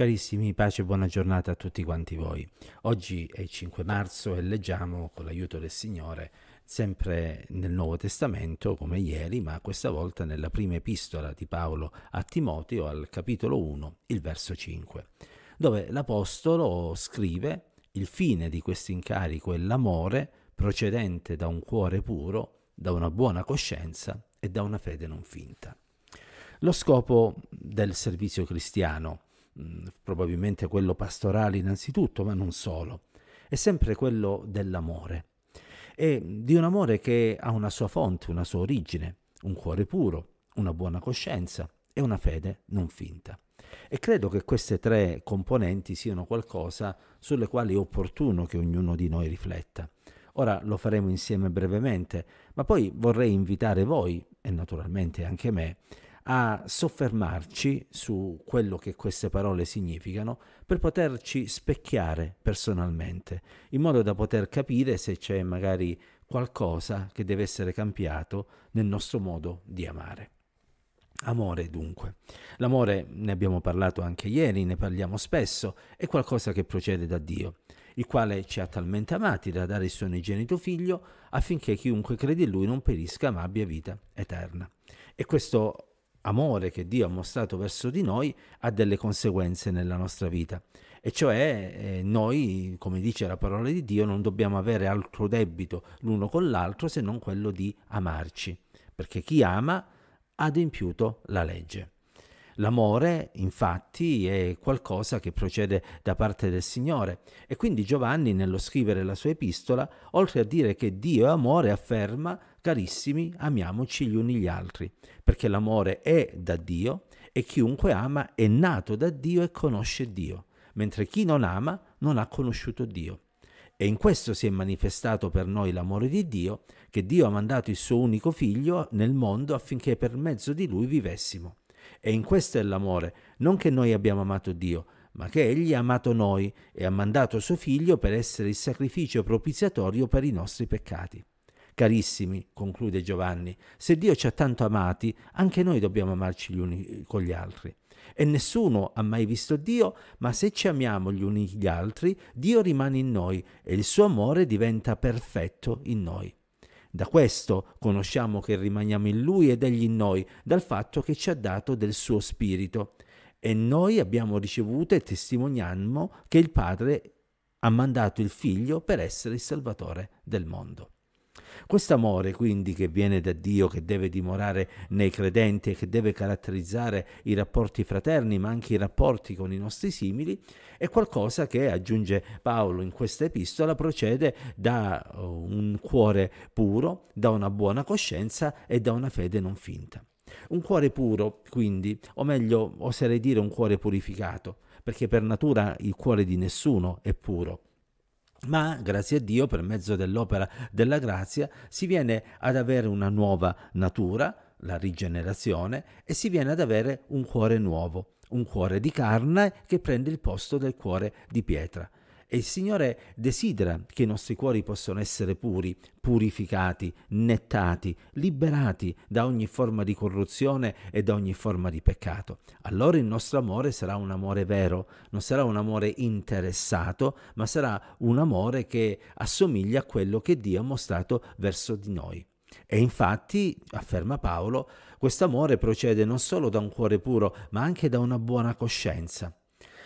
Carissimi, pace e buona giornata a tutti quanti voi. Oggi è il 5 marzo e leggiamo con l'aiuto del Signore sempre nel Nuovo Testamento come ieri, ma questa volta nella prima epistola di Paolo a Timoteo al capitolo 1, il verso 5, dove l'Apostolo scrive il fine di questo incarico è l'amore procedente da un cuore puro, da una buona coscienza e da una fede non finta. Lo scopo del servizio cristiano Mm, probabilmente quello pastorale innanzitutto, ma non solo, è sempre quello dell'amore e di un amore che ha una sua fonte, una sua origine, un cuore puro, una buona coscienza e una fede non finta. E credo che queste tre componenti siano qualcosa sulle quali è opportuno che ognuno di noi rifletta. Ora lo faremo insieme brevemente, ma poi vorrei invitare voi, e naturalmente anche me, a soffermarci su quello che queste parole significano per poterci specchiare personalmente, in modo da poter capire se c'è magari qualcosa che deve essere cambiato nel nostro modo di amare. Amore dunque. L'amore, ne abbiamo parlato anche ieri, ne parliamo spesso, è qualcosa che procede da Dio, il quale ci ha talmente amati da dare il suo unigenito figlio affinché chiunque crede in lui non perisca ma abbia vita eterna. E questo amore che Dio ha mostrato verso di noi ha delle conseguenze nella nostra vita. E cioè eh, noi, come dice la parola di Dio, non dobbiamo avere altro debito l'uno con l'altro se non quello di amarci, perché chi ama ha adempiuto la legge. L'amore, infatti, è qualcosa che procede da parte del Signore e quindi Giovanni, nello scrivere la sua epistola, oltre a dire che Dio è amore, afferma, carissimi, amiamoci gli uni gli altri, perché l'amore è da Dio e chiunque ama è nato da Dio e conosce Dio, mentre chi non ama non ha conosciuto Dio. E in questo si è manifestato per noi l'amore di Dio, che Dio ha mandato il suo unico figlio nel mondo affinché per mezzo di lui vivessimo. E in questo è l'amore, non che noi abbiamo amato Dio, ma che Egli ha amato noi e ha mandato suo Figlio per essere il sacrificio propiziatorio per i nostri peccati. Carissimi, conclude Giovanni, se Dio ci ha tanto amati, anche noi dobbiamo amarci gli uni con gli altri. E nessuno ha mai visto Dio, ma se ci amiamo gli uni gli altri, Dio rimane in noi e il suo amore diventa perfetto in noi. Da questo conosciamo che rimaniamo in Lui ed Egli in noi, dal fatto che ci ha dato del suo Spirito. E noi abbiamo ricevuto e testimoniamo che il Padre ha mandato il Figlio per essere il Salvatore del mondo. Quest'amore quindi che viene da Dio, che deve dimorare nei credenti e che deve caratterizzare i rapporti fraterni ma anche i rapporti con i nostri simili, è qualcosa che, aggiunge Paolo in questa epistola, procede da uh, un cuore puro, da una buona coscienza e da una fede non finta. Un cuore puro, quindi, o meglio, oserei dire un cuore purificato, perché per natura il cuore di nessuno è puro ma grazie a Dio per mezzo dell'opera della grazia si viene ad avere una nuova natura, la rigenerazione, e si viene ad avere un cuore nuovo, un cuore di carne che prende il posto del cuore di pietra e il Signore desidera che i nostri cuori possano essere puri, purificati, nettati, liberati da ogni forma di corruzione e da ogni forma di peccato. Allora il nostro amore sarà un amore vero, non sarà un amore interessato, ma sarà un amore che assomiglia a quello che Dio ha mostrato verso di noi. E infatti, afferma Paolo, questo amore procede non solo da un cuore puro, ma anche da una buona coscienza.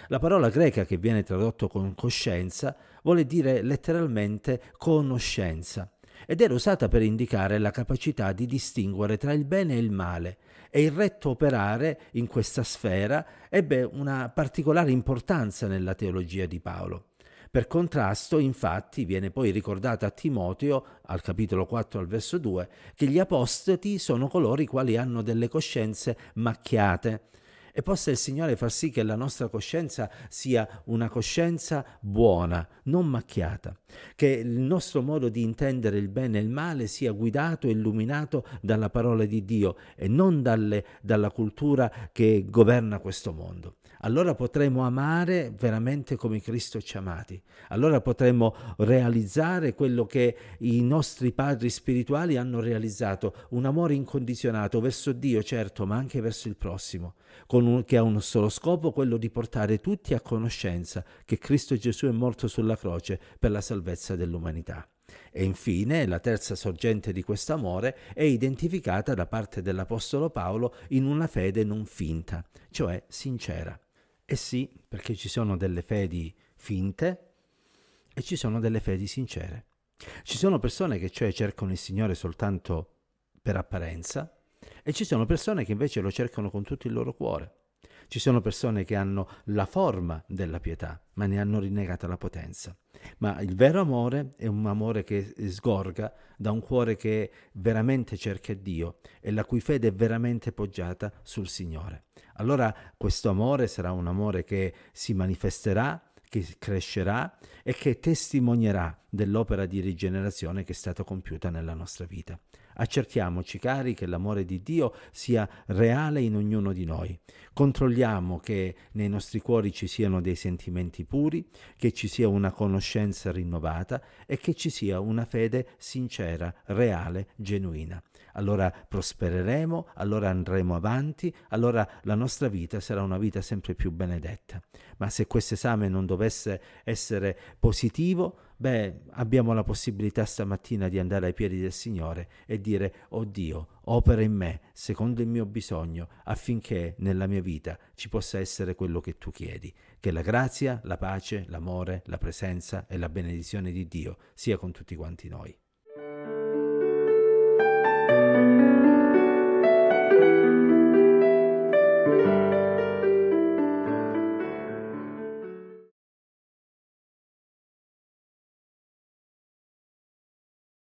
La parola greca che viene tradotto con coscienza vuole dire letteralmente conoscenza ed era usata per indicare la capacità di distinguere tra il bene e il male e il retto operare in questa sfera ebbe una particolare importanza nella teologia di Paolo. Per contrasto, infatti, viene poi ricordata a Timoteo, al capitolo 4 al verso 2, che gli apostati sono coloro i quali hanno delle coscienze macchiate, e possa il Signore far sì che la nostra coscienza sia una coscienza buona, non macchiata, che il nostro modo di intendere il bene e il male sia guidato e illuminato dalla parola di Dio e non dalle, dalla cultura che governa questo mondo allora potremo amare veramente come Cristo ci ha amati, allora potremo realizzare quello che i nostri padri spirituali hanno realizzato, un amore incondizionato verso Dio certo, ma anche verso il prossimo, un, che ha un solo scopo, quello di portare tutti a conoscenza che Cristo Gesù è morto sulla croce per la salvezza dell'umanità. E infine la terza sorgente di questo amore è identificata da parte dell'Apostolo Paolo in una fede non finta, cioè sincera. Eh sì, perché ci sono delle fedi finte e ci sono delle fedi sincere. Ci sono persone che cioè cercano il Signore soltanto per apparenza e ci sono persone che invece lo cercano con tutto il loro cuore. Ci sono persone che hanno la forma della pietà, ma ne hanno rinnegata la potenza. Ma il vero amore è un amore che sgorga da un cuore che veramente cerca Dio e la cui fede è veramente poggiata sul Signore. Allora questo amore sarà un amore che si manifesterà che crescerà e che testimonierà dell'opera di rigenerazione che è stata compiuta nella nostra vita. Accertiamoci, cari, che l'amore di Dio sia reale in ognuno di noi. Controlliamo che nei nostri cuori ci siano dei sentimenti puri, che ci sia una conoscenza rinnovata e che ci sia una fede sincera, reale, genuina. Allora prospereremo, allora andremo avanti, allora la nostra vita sarà una vita sempre più benedetta. Ma se questo esame non dovesse essere positivo, beh, abbiamo la possibilità stamattina di andare ai piedi del Signore e dire, oh Dio, opera in me, secondo il mio bisogno, affinché nella mia vita ci possa essere quello che tu chiedi. Che la grazia, la pace, l'amore, la presenza e la benedizione di Dio sia con tutti quanti noi.